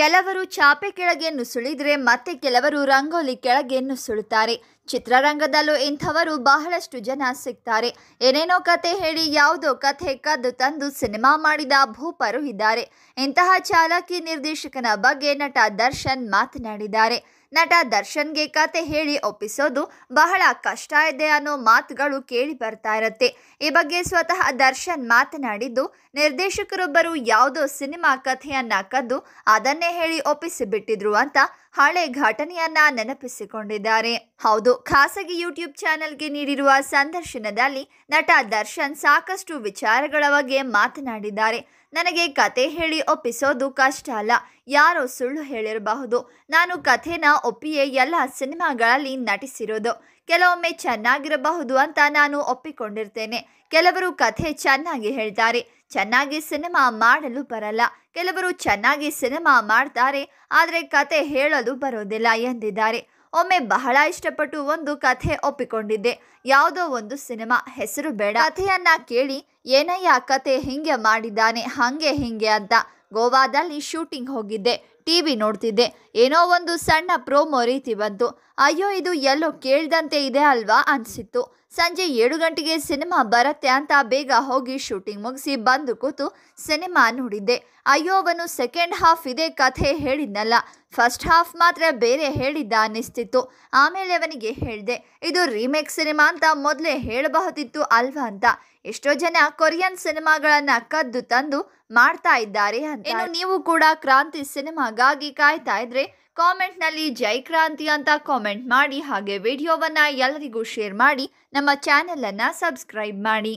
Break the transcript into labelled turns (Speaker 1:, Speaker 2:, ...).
Speaker 1: ಕೆಲವರು ಚಾಪೆ ಕೆಳಗೆ ನುಸುಳಿದ್ರೆ ಮತ್ತೆ ಕೆಲವರು ರಂಗೋಲಿ ಕೆಳಗೆ ನುಸುಳುತ್ತಾರೆ ಚಿತ್ರರಂಗದಲ್ಲೂ ಇಂಥವರು ಬಹಳಷ್ಟು ಜನ ಸಿಗ್ತಾರೆ ಏನೇನೋ ಕತೆ ಹೇಳಿ ಯಾವುದೋ ಕಥೆ ಕದ್ದು ತಂದು ಸಿನಿಮಾ ಮಾಡಿದ ಭೂಪರು ಇದ್ದಾರೆ ಇಂತಹ ಚಾಲಕಿ ನಿರ್ದೇಶಕನ ಬಗ್ಗೆ ನಟ ದರ್ಶನ್ ಮಾತನಾಡಿದ್ದಾರೆ ನಟ ದರ್ಶನ್ಗೆ ಕತೆ ಹೇಳಿ ಒಪ್ಪಿಸೋದು ಬಹಳ ಕಷ್ಟ ಇದೆ ಅನ್ನೋ ಮಾತುಗಳು ಕೇಳಿ ಬರ್ತಾ ಇರುತ್ತೆ ಈ ಬಗ್ಗೆ ಸ್ವತಃ ದರ್ಶನ್ ಮಾತನಾಡಿದ್ದು ನಿರ್ದೇಶಕರೊಬ್ಬರು ಯಾವುದೋ ಸಿನಿಮಾ ಕಥೆಯನ್ನ ಕದ್ದು ಅದನ್ನೇ ಹೇಳಿ ಒಪ್ಪಿಸಿಬಿಟ್ಟಿದ್ರು ಅಂತ ಹಳೆ ಘಟನೆಯನ್ನ ನೆನಪಿಸಿಕೊಂಡಿದ್ದಾರೆ ಹೌದು ಖಾಸಗಿ ಯೂಟ್ಯೂಬ್ ಚಾನೆಲ್ಗೆ ನೀಡಿರುವ ಸಂದರ್ಶನದಲ್ಲಿ ನಟ ದರ್ಶನ್ ಸಾಕಷ್ಟು ವಿಚಾರಗಳ ಬಗ್ಗೆ ಮಾತನಾಡಿದ್ದಾರೆ ನನಗೆ ಕತೆ ಹೇಳಿ ಒಪ್ಪಿಸೋದು ಕಷ್ಟ ಅಲ್ಲ ಯಾರೋ ಸುಳ್ಳು ಹೇಳಿರಬಹುದು ನಾನು ಕಥೆನ ಒಪ್ಪಿಯೇ ಎಲ್ಲ ಸಿನಿಮಾಗಳಲ್ಲಿ ನಟಿಸಿರೋದು ಕೆಲವೊಮ್ಮೆ ಚೆನ್ನಾಗಿರಬಹುದು ಅಂತ ನಾನು ಒಪ್ಪಿಕೊಂಡಿರ್ತೇನೆ ಕೆಲವರು ಕಥೆ ಚೆನ್ನಾಗಿ ಹೇಳ್ತಾರೆ ಚೆನ್ನಾಗಿ ಸಿನಿಮಾ ಮಾಡಲು ಬರಲ್ಲ ಕೆಲವರು ಚೆನ್ನಾಗಿ ಸಿನಿಮಾ ಮಾಡ್ತಾರೆ ಆದರೆ ಕಥೆ ಹೇಳಲು ಬರೋದಿಲ್ಲ ಎಂದಿದ್ದಾರೆ ಒಮ್ಮೆ ಬಹಳ ಇಷ್ಟಪಟ್ಟು ಒಂದು ಕಥೆ ಒಪ್ಪಿಕೊಂಡಿದ್ದೆ ಯಾವುದೋ ಒಂದು ಸಿನಿಮಾ ಹೆಸರು ಬೇಡ ಕಥೆಯನ್ನ ಕೇಳಿ ಏನಯ್ಯ ಕತೆ ಹಿಂಗೆ ಮಾಡಿದ್ದಾನೆ ಹಂಗೆ ಹಿಂಗೆ ಅಂತ ಗೋವಾದಲ್ಲಿ ಶೂಟಿಂಗ್ ಹೋಗಿದ್ದೆ ಟಿ ವಿ ನೋಡ್ತಿದ್ದೆ ಏನೋ ಒಂದು ಸಣ್ಣ ಪ್ರೋಮೋ ರೀತಿ ಬಂತು ಅಯ್ಯೋ ಇದು ಎಲ್ಲೋ ಕೇಳ್ದಂತೆ ಇದೆ ಅಲ್ವಾ ಅನಿಸಿತ್ತು ಸಂಜೆ ಏಳು ಗಂಟೆಗೆ ಸಿನಿಮಾ ಬರತ್ತೆ ಅಂತ ಬೇಗ ಹೋಗಿ ಶೂಟಿಂಗ್ ಮುಗಿಸಿ ಬಂದು ಕೂತು ಸಿನಿಮಾ ನೋಡಿದ್ದೆ ಅಯ್ಯೋ ಅವನು ಸೆಕೆಂಡ್ ಹಾಫ್ ಇದೇ ಕಥೆ ಹೇಳಿದ್ನಲ್ಲ ಫಸ್ಟ್ ಹಾಫ್ ಮಾತ್ರ ಬೇರೆ ಹೇಳಿದ್ದ ಅನ್ನಿಸ್ತಿತ್ತು ಆಮೇಲೆ ಅವನಿಗೆ ಹೇಳಿದೆ ಇದು ರೀಮೇಕ್ ಸಿನಿಮಾ ಅಂತ ಮೊದಲೇ ಹೇಳಬಹುದಿತ್ತು ಅಲ್ವಾ ಅಂತ ಎಷ್ಟೋ ಜನ ಕೊರಿಯನ್ ಸಿನಿಮಾಗಳನ್ನು ಕದ್ದು ತಂದು ಮಾಡ್ತಾ ಇದ್ದಾರೆ ಅಂತ ನೀವು ಕೂಡ ಕ್ರಾಂತಿ ಸಿನಿಮಾ ಹಾಗಾಗಿ ಕಾಯ್ತಾ ಇದ್ರೆ ಕಾಮೆಂಟ್ನಲ್ಲಿ ಜೈ ಕ್ರಾಂತಿ ಅಂತ ಕಾಮೆಂಟ್ ಮಾಡಿ ಹಾಗೆ ವಿಡಿಯೋವನ್ನ ಎಲ್ಲರಿಗೂ ಶೇರ್ ಮಾಡಿ ನಮ್ಮ ಚಾನೆಲನ್ನು ಸಬ್ಸ್ಕ್ರೈಬ್ ಮಾಡಿ